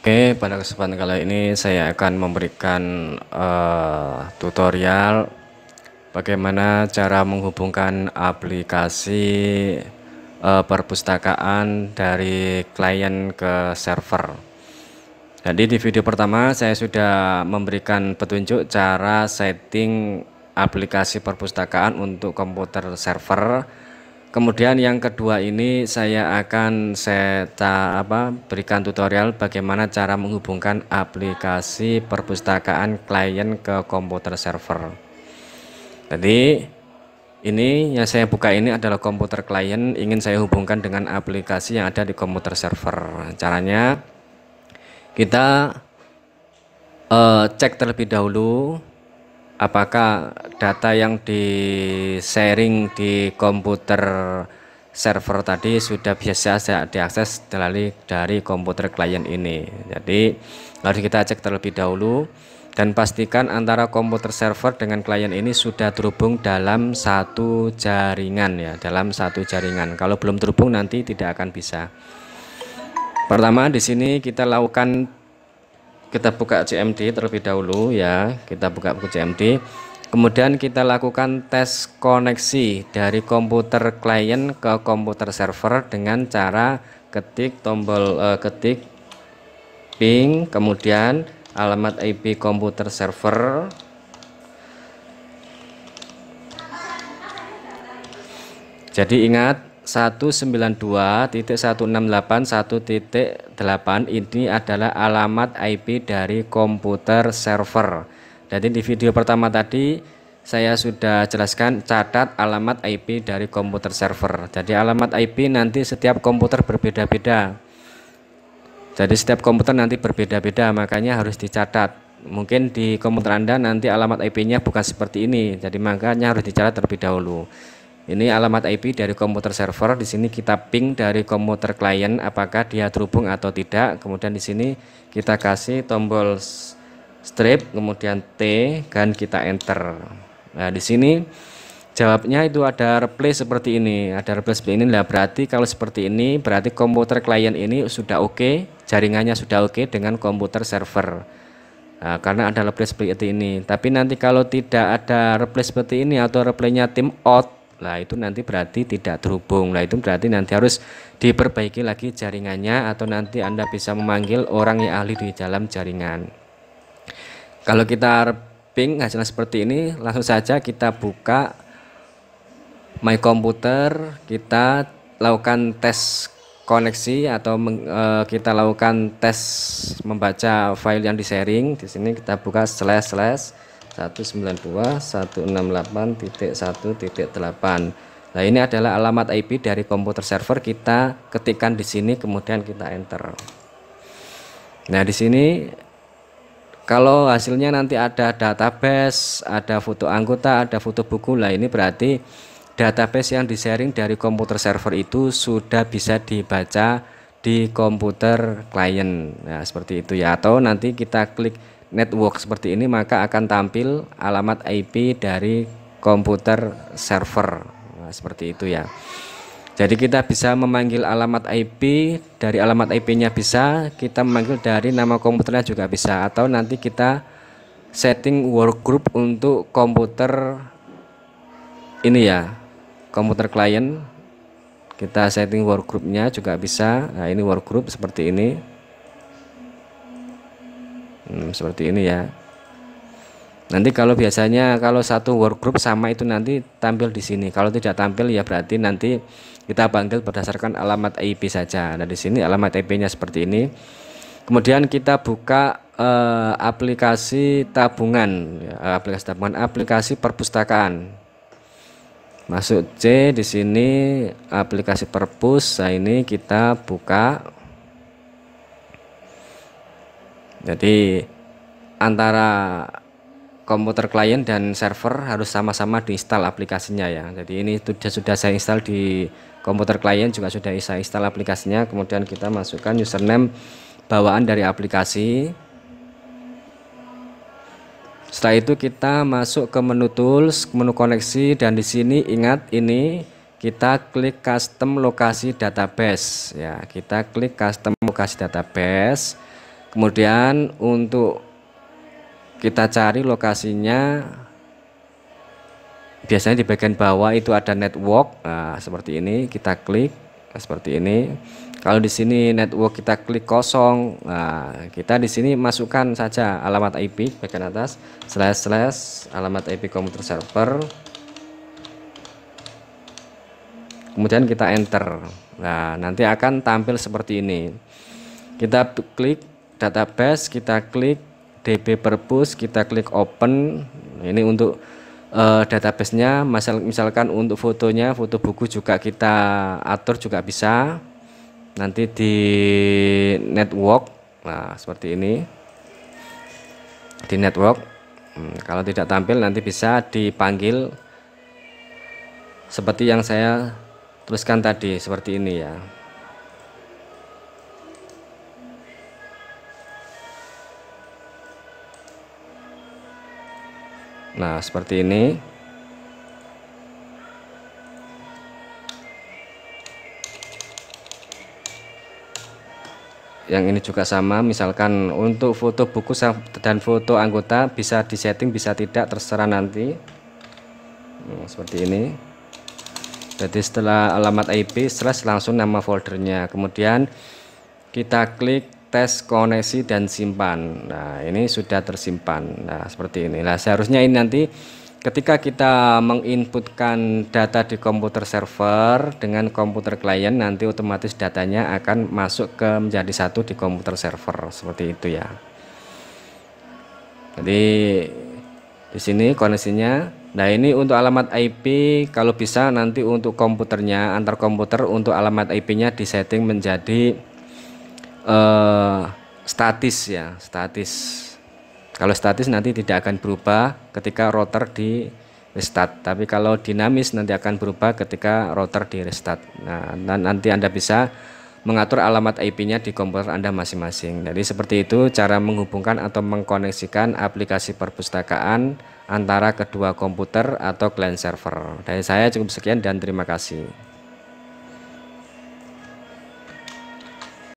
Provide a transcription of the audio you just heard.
Oke, pada kesempatan kali ini saya akan memberikan uh, tutorial bagaimana cara menghubungkan aplikasi uh, perpustakaan dari klien ke server. Jadi di video pertama saya sudah memberikan petunjuk cara setting aplikasi perpustakaan untuk komputer server Kemudian yang kedua ini saya akan saya apa berikan tutorial bagaimana cara menghubungkan aplikasi perpustakaan klien ke komputer server. Jadi ini yang saya buka ini adalah komputer klien ingin saya hubungkan dengan aplikasi yang ada di komputer server. Caranya kita uh, cek terlebih dahulu apakah data yang di sharing di komputer server tadi sudah bisa diakses dari dari komputer klien ini jadi harus kita cek terlebih dahulu dan pastikan antara komputer server dengan klien ini sudah terhubung dalam satu jaringan ya dalam satu jaringan kalau belum terhubung nanti tidak akan bisa pertama di sini kita lakukan kita buka CMD terlebih dahulu ya kita buka buku CMD kemudian kita lakukan tes koneksi dari komputer klien ke komputer server dengan cara ketik tombol eh, ketik ping kemudian alamat IP komputer server jadi ingat 192.168.1.8 ini adalah alamat IP dari komputer server. Jadi di video pertama tadi saya sudah jelaskan catat alamat IP dari komputer server. Jadi alamat IP nanti setiap komputer berbeda-beda. Jadi setiap komputer nanti berbeda-beda, makanya harus dicatat. Mungkin di komputer Anda nanti alamat IP-nya bukan seperti ini, jadi makanya harus dicatat terlebih dahulu. Ini alamat IP dari komputer server. Di sini kita ping dari komputer klien apakah dia terhubung atau tidak. Kemudian di sini kita kasih tombol strip kemudian T dan kita enter. Nah, di sini jawabnya itu ada replay seperti ini. Ada replay seperti ini. lah berarti kalau seperti ini berarti komputer klien ini sudah oke, okay, jaringannya sudah oke okay dengan komputer server. Nah, karena ada replay seperti ini. Tapi nanti kalau tidak ada replay seperti ini atau replaynya tim out lah itu nanti berarti tidak terhubung. Lah itu berarti nanti harus diperbaiki lagi jaringannya atau nanti Anda bisa memanggil orang yang ahli di dalam jaringan. Kalau kita ping hasilnya seperti ini, langsung saja kita buka My Computer, kita lakukan tes koneksi atau meng, e, kita lakukan tes membaca file yang di sharing. Di sini kita buka slash slash 192.168.1.8 Nah, ini adalah alamat IP dari komputer server kita ketikkan di sini kemudian kita enter. Nah, di sini kalau hasilnya nanti ada database, ada foto anggota, ada foto buku. Lah, ini berarti database yang di-sharing dari komputer server itu sudah bisa dibaca di komputer klien. Nah, seperti itu ya. Atau nanti kita klik network seperti ini maka akan tampil alamat IP dari komputer server nah, seperti itu ya jadi kita bisa memanggil alamat IP dari alamat IP-nya bisa kita memanggil dari nama komputernya juga bisa atau nanti kita setting workgroup untuk komputer ini ya komputer klien kita setting workgroupnya juga bisa nah ini workgroup seperti ini hmm, seperti ini ya nanti kalau biasanya kalau satu workgroup sama itu nanti tampil di sini kalau tidak tampil ya berarti nanti kita panggil berdasarkan alamat IP saja nah di sini alamat IP nya seperti ini kemudian kita buka eh, aplikasi tabungan ya, aplikasi tabungan aplikasi perpustakaan masuk C di sini aplikasi perpus nah ini kita buka Jadi antara komputer klien dan server harus sama-sama diinstal aplikasinya ya. Jadi ini sudah sudah saya install di komputer klien juga sudah saya install aplikasinya. Kemudian kita masukkan username bawaan dari aplikasi. Setelah itu kita masuk ke menu tools, menu koneksi dan di sini ingat ini kita klik custom lokasi database ya. Kita klik custom lokasi database kemudian untuk kita cari lokasinya biasanya di bagian bawah itu ada network nah, seperti ini kita klik nah, seperti ini kalau di sini network kita klik kosong nah, kita di sini masukkan saja alamat IP bagian atas slash slash alamat IP komputer server kemudian kita enter nah nanti akan tampil seperti ini kita klik database kita klik DB Perpus kita klik open ini untuk uh, databasenya misal, misalkan untuk fotonya foto buku juga kita atur juga bisa nanti di network nah seperti ini di network hmm, kalau tidak tampil nanti bisa dipanggil seperti yang saya tuliskan tadi seperti ini ya nah seperti ini yang ini juga sama misalkan untuk foto buku dan foto anggota bisa disetting bisa tidak terserah nanti nah, seperti ini jadi setelah alamat IP selesai langsung nama foldernya kemudian kita klik tes koneksi dan simpan. Nah, ini sudah tersimpan. Nah, seperti ini. Nah, seharusnya ini nanti ketika kita menginputkan data di komputer server dengan komputer klien nanti otomatis datanya akan masuk ke menjadi satu di komputer server seperti itu ya. Jadi di sini koneksinya Nah ini untuk alamat IP kalau bisa nanti untuk komputernya antar komputer untuk alamat IP-nya disetting menjadi Eh, statis ya, statis. Kalau statis nanti tidak akan berubah ketika rotor di restart, tapi kalau dinamis nanti akan berubah ketika rotor di restart. Nah, dan nanti Anda bisa mengatur alamat IP-nya di komputer Anda masing-masing. Jadi seperti itu cara menghubungkan atau mengkoneksikan aplikasi perpustakaan antara kedua komputer atau client server. Dari saya cukup sekian dan terima kasih.